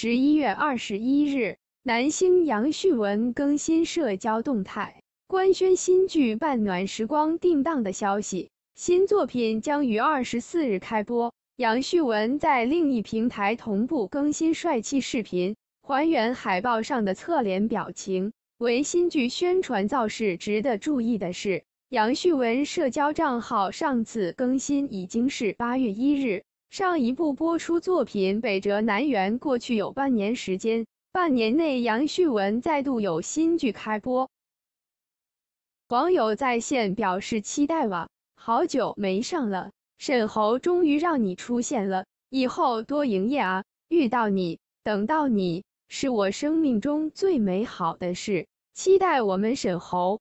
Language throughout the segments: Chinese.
十一月二十一日，男星杨旭文更新社交动态，官宣新剧《半暖时光》定档的消息。新作品将于二十四日开播。杨旭文在另一平台同步更新帅气视频，还原海报上的侧脸表情，为新剧宣传造势。值得注意的是，杨旭文社交账号上次更新已经是八月一日。上一部播出作品《北辙南辕》过去有半年时间，半年内杨旭文再度有新剧开播，网友在线表示期待哇！好久没上了，沈侯终于让你出现了，以后多营业啊！遇到你，等到你，是我生命中最美好的事。期待我们沈侯。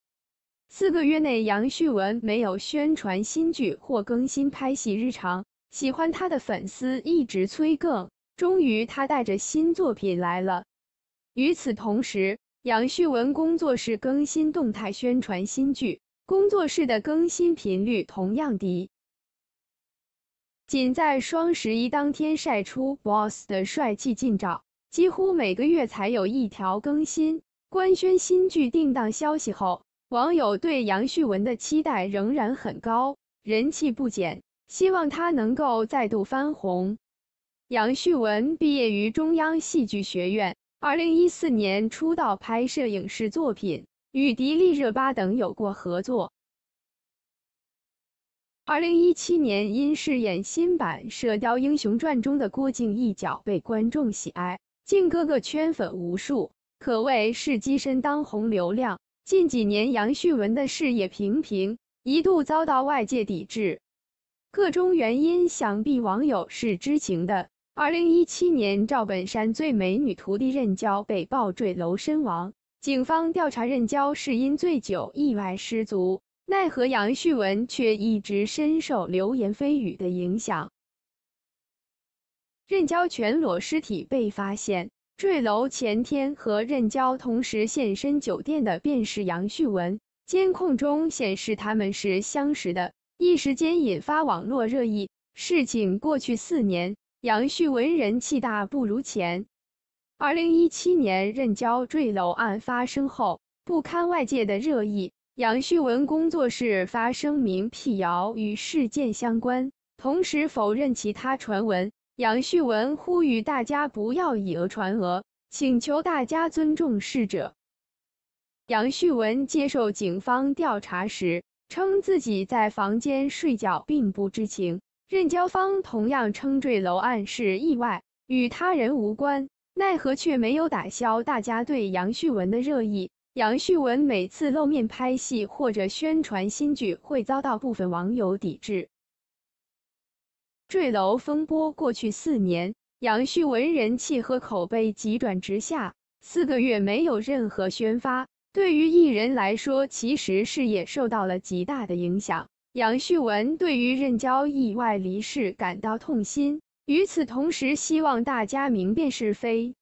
四个月内杨旭文没有宣传新剧或更新拍戏日常。喜欢他的粉丝一直催更，终于他带着新作品来了。与此同时，杨旭文工作室更新动态宣传新剧，工作室的更新频率同样低，仅在双十一当天晒出 BOSS 的帅气近照，几乎每个月才有一条更新。官宣新剧定档消息后，网友对杨旭文的期待仍然很高，人气不减。希望他能够再度翻红。杨旭文毕业于中央戏剧学院，二零一四年出道拍摄影视作品，与迪丽热巴等有过合作。二零一七年因饰演新版《射雕英雄传》中的郭靖一角被观众喜爱，靖哥哥圈粉无数，可谓是跻身当红流量。近几年，杨旭文的事业平平，一度遭到外界抵制。各种原因，想必网友是知情的。二零一七年，赵本山最美女徒弟任娇被曝坠楼身亡，警方调查任娇是因醉酒意外失足。奈何杨旭文却一直深受流言蜚语的影响。任娇全裸尸体被发现，坠楼前天和任娇同时现身酒店的便是杨旭文，监控中显示他们是相识的。一时间引发网络热议。事情过去四年，杨旭文人气大不如前。二零一七年任娇坠楼案发生后，不堪外界的热议，杨旭文工作室发声明辟谣与事件相关，同时否认其他传闻。杨旭文呼吁大家不要以讹传讹，请求大家尊重逝者。杨旭文接受警方调查时。称自己在房间睡觉，并不知情。任娇芳同样称坠楼案是意外，与他人无关。奈何却没有打消大家对杨旭文的热议。杨旭文每次露面拍戏或者宣传新剧，会遭到部分网友抵制。坠楼风波过去四年，杨旭文人气和口碑急转直下，四个月没有任何宣发。对于艺人来说，其实是也受到了极大的影响。杨旭文对于任娇意外离世感到痛心，与此同时，希望大家明辨是非。